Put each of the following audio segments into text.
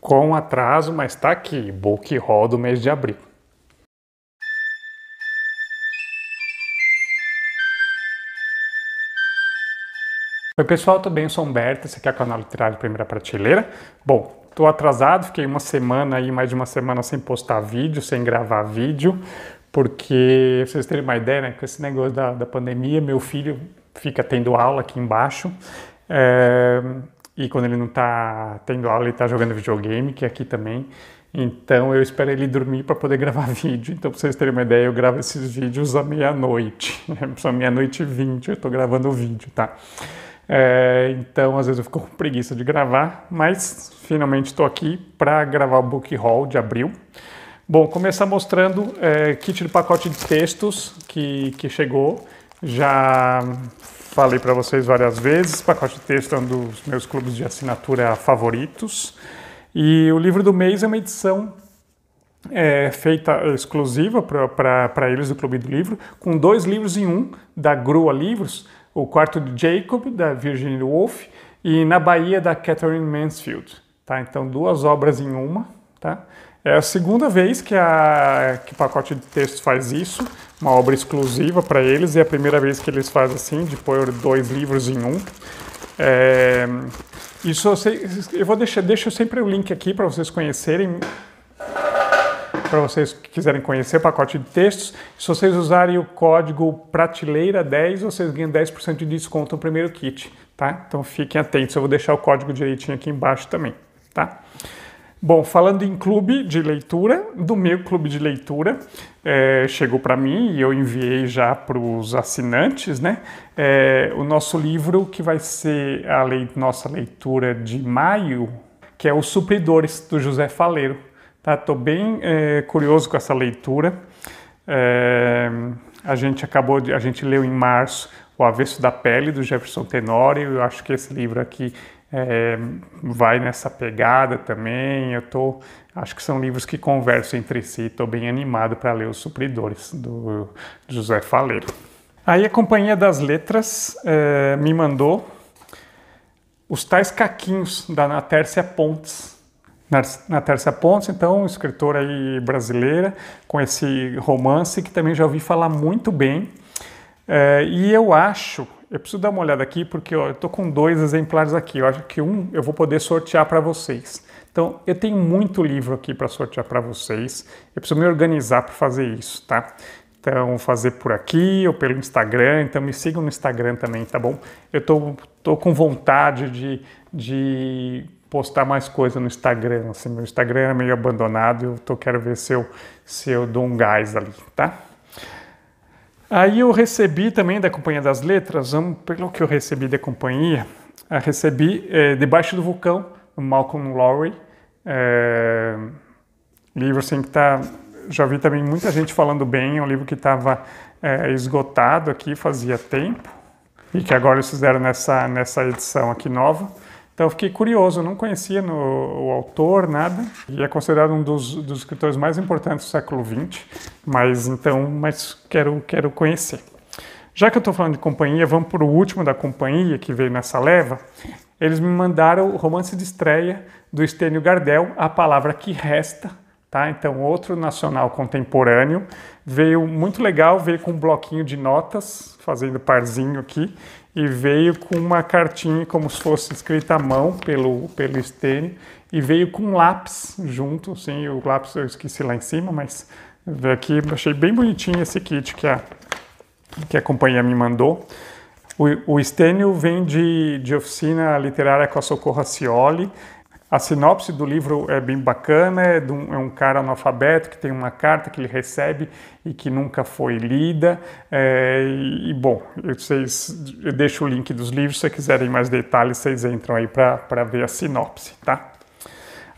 Com atraso, mas está aqui, book haul do mês de abril. Oi pessoal, tudo bem? Eu sou o Humberto, esse aqui é o canal Literário Primeira Prateleira. Bom, estou atrasado, fiquei uma semana aí, mais de uma semana sem postar vídeo, sem gravar vídeo, porque, pra vocês terem uma ideia, né, com esse negócio da, da pandemia, meu filho fica tendo aula aqui embaixo, é, e quando ele não está tendo aula, ele está jogando videogame, que é aqui também. Então eu espero ele dormir para poder gravar vídeo. Então, para vocês terem uma ideia, eu gravo esses vídeos à meia-noite. Só meia-noite e vinte eu estou gravando o vídeo, tá? É, então, às vezes eu fico com preguiça de gravar, mas finalmente estou aqui para gravar o book haul de abril. Bom, começar mostrando é, kit do pacote de textos que, que chegou. Já falei para vocês várias vezes. pacote de texto é um dos meus clubes de assinatura favoritos. E o livro do mês é uma edição é, feita exclusiva para eles do Clube do Livro, com dois livros em um, da Grua Livros, o quarto de Jacob, da Virginia Woolf, e Na Bahia, da Catherine Mansfield. Tá? Então, duas obras em uma. Tá? É a segunda vez que, a, que o pacote de texto faz isso, uma obra exclusiva para eles, e é a primeira vez que eles fazem assim, de pôr dois livros em um. É, isso eu, sei, eu vou deixar deixo sempre o link aqui para vocês conhecerem para vocês que quiserem conhecer o pacote de textos. Se vocês usarem o código prateleira10, vocês ganham 10% de desconto no primeiro kit, tá? Então fiquem atentos, eu vou deixar o código direitinho aqui embaixo também, tá? Bom, falando em clube de leitura, do meu clube de leitura, é, chegou para mim e eu enviei já para os assinantes, né? É, o nosso livro que vai ser a lei, nossa leitura de maio, que é Os Supridores, do José Faleiro. Tá? Tô bem é, curioso com essa leitura. É, a gente acabou, de, a gente leu em março O Avesso da Pele, do Jefferson Tenório. Eu acho que esse livro aqui é, vai nessa pegada também. Eu tô, acho que são livros que conversam entre si. Estou bem animado para ler Os Supridores, do José Faleiro. Aí a Companhia das Letras é, me mandou os tais caquinhos da Natércia Pontes. Na Terça Pontes, então, escritora aí brasileira, com esse romance que também já ouvi falar muito bem. É, e eu acho eu preciso dar uma olhada aqui porque ó, eu estou com dois exemplares aqui. Eu acho que um eu vou poder sortear para vocês. Então, eu tenho muito livro aqui para sortear para vocês. Eu preciso me organizar para fazer isso, tá? Então, fazer por aqui ou pelo Instagram. Então, me sigam no Instagram também, tá bom? Eu tô, tô com vontade de, de postar mais coisa no Instagram. Assim, meu Instagram é meio abandonado. Eu tô, quero ver se eu, se eu dou um gás ali, tá? Aí eu recebi também da Companhia das Letras, um, pelo que eu recebi da companhia, eh, recebi é, Debaixo do Vulcão, do Malcolm Lowry. É, livro assim que tá, já vi também muita gente falando bem, é um livro que estava é, esgotado aqui fazia tempo e que agora eles fizeram nessa, nessa edição aqui nova. Então eu fiquei curioso, não conhecia no, o autor, nada, e é considerado um dos, dos escritores mais importantes do século XX, mas então, mas quero, quero conhecer. Já que eu estou falando de companhia, vamos para o último da companhia que veio nessa leva. Eles me mandaram o romance de estreia do Estênio Gardel, A Palavra Que Resta, tá? Então, outro nacional contemporâneo. Veio muito legal, veio com um bloquinho de notas, fazendo parzinho aqui, e veio com uma cartinha como se fosse escrita à mão pelo, pelo Stênio, e veio com um lápis junto, sim, o lápis eu esqueci lá em cima, mas aqui achei bem bonitinho esse kit que a, que a companhia me mandou. O, o Stênio vem de, de oficina literária com a Socorro Cioli, a sinopse do livro é bem bacana, é, um, é um cara analfabeto que tem uma carta que ele recebe e que nunca foi lida. É, e, bom, vocês, eu deixo o link dos livros, se vocês quiserem mais detalhes, vocês entram aí para ver a sinopse, tá?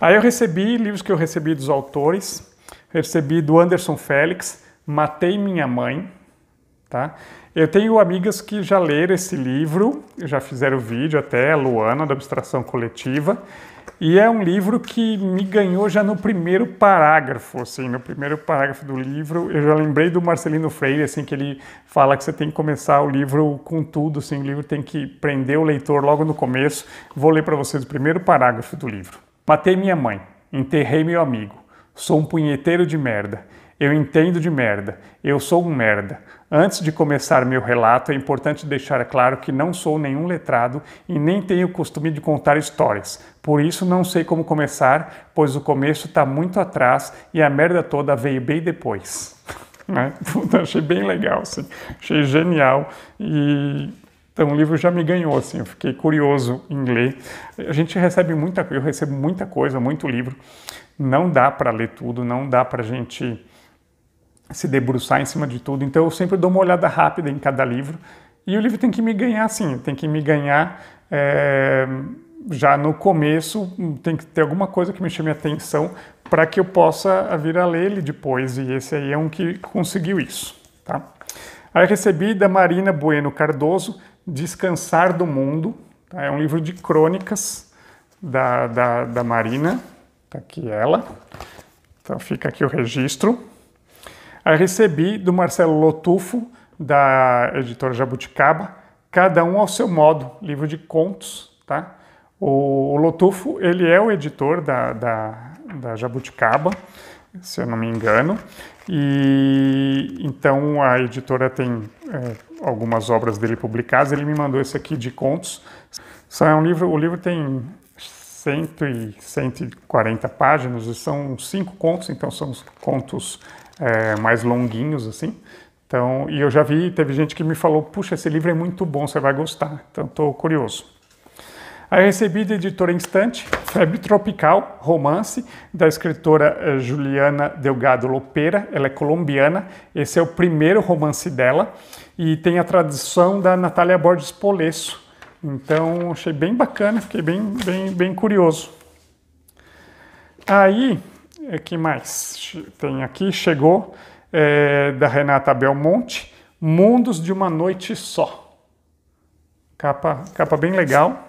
Aí eu recebi livros que eu recebi dos autores, recebi do Anderson Félix, Matei Minha Mãe, tá? Eu tenho amigas que já leram esse livro, já fizeram vídeo até, a Luana, da Abstração Coletiva, e é um livro que me ganhou já no primeiro parágrafo, assim, no primeiro parágrafo do livro, eu já lembrei do Marcelino Freire, assim, que ele fala que você tem que começar o livro com tudo, assim, o livro tem que prender o leitor logo no começo. Vou ler para vocês o primeiro parágrafo do livro. Matei minha mãe, enterrei meu amigo, sou um punheteiro de merda. Eu entendo de merda. Eu sou um merda. Antes de começar meu relato, é importante deixar claro que não sou nenhum letrado e nem tenho o costume de contar histórias. Por isso não sei como começar, pois o começo está muito atrás e a merda toda veio bem depois. né? Puta, achei bem legal, assim. achei genial e então o livro já me ganhou, assim, eu fiquei curioso em ler. A gente recebe muita, eu recebo muita coisa, muito livro. Não dá para ler tudo, não dá para a gente se debruçar em cima de tudo. Então eu sempre dou uma olhada rápida em cada livro e o livro tem que me ganhar, sim, tem que me ganhar é, já no começo, tem que ter alguma coisa que me chame a atenção para que eu possa vir a ler ele depois. E esse aí é um que conseguiu isso, tá? Aí recebi da Marina Bueno Cardoso Descansar do Mundo. Tá? É um livro de crônicas da, da, da Marina. Tá aqui ela. Então fica aqui o registro. Aí recebi do Marcelo Lotufo, da editora Jabuticaba, Cada um ao seu modo, livro de contos, tá? O, o Lotufo, ele é o editor da, da, da Jabuticaba, se eu não me engano. E então a editora tem é, algumas obras dele publicadas. Ele me mandou esse aqui de contos. São é um livro, o livro tem 100 e 140 páginas e são cinco contos, então são contos é, mais longuinhos assim. Então, e eu já vi, teve gente que me falou, puxa, esse livro é muito bom, você vai gostar. Então, estou curioso. Aí recebi da editora Instante, Febre Tropical, romance, da escritora eh, Juliana Delgado Lopeira ela é colombiana, esse é o primeiro romance dela, e tem a tradução da Natália Borges Polesso. Então, achei bem bacana, fiquei bem, bem, bem curioso. Aí, é que mais tem aqui? Chegou é, da Renata Belmonte, Mundos de uma Noite Só. Capa, capa bem legal.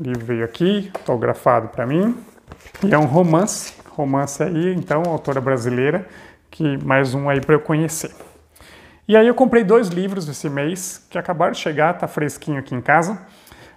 O livro veio aqui, autografado para mim. E é um romance, romance aí, então, autora brasileira, que mais um aí para eu conhecer. E aí eu comprei dois livros esse mês que acabaram de chegar, tá fresquinho aqui em casa.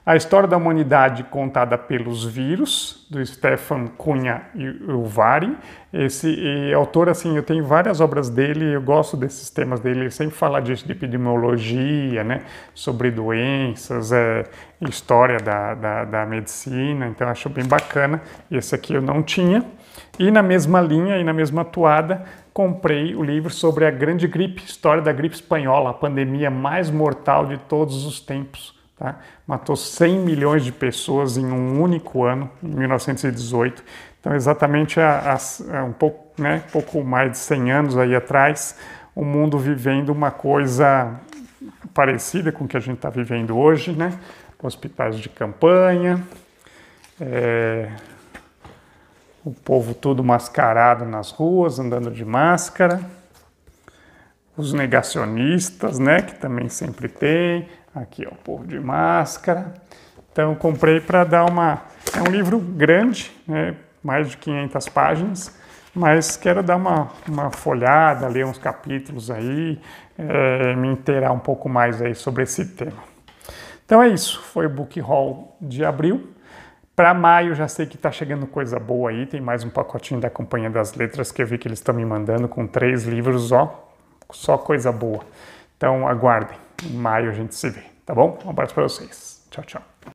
A história da humanidade contada pelos vírus, do Stefan Cunha e Uvari. Esse e, autor, assim, eu tenho várias obras dele, eu gosto desses temas dele, ele sempre fala disso, de epidemiologia, né, sobre doenças, é, história da, da, da medicina, então acho bem bacana. Esse aqui eu não tinha. E na mesma linha e na mesma toada, comprei o livro sobre a grande gripe, história da gripe espanhola, a pandemia mais mortal de todos os tempos Tá? Matou 100 milhões de pessoas em um único ano, em 1918. Então, exatamente há, há um pouco, né, pouco mais de 100 anos aí atrás, o mundo vivendo uma coisa parecida com o que a gente está vivendo hoje, né? Hospitais de campanha, é... o povo todo mascarado nas ruas, andando de máscara, os negacionistas, né? Que também sempre tem, Aqui, ó, povo de máscara. Então, comprei para dar uma. É um livro grande, né? mais de 500 páginas, mas quero dar uma, uma folhada, ler uns capítulos aí, é, me inteirar um pouco mais aí sobre esse tema. Então é isso, foi o book haul de abril. Para maio já sei que está chegando coisa boa aí, tem mais um pacotinho da Companhia das Letras que eu vi que eles estão me mandando com três livros, ó, só coisa boa. Então aguardem. Em maio a gente se vê, tá bom? Um abraço para vocês. Tchau, tchau.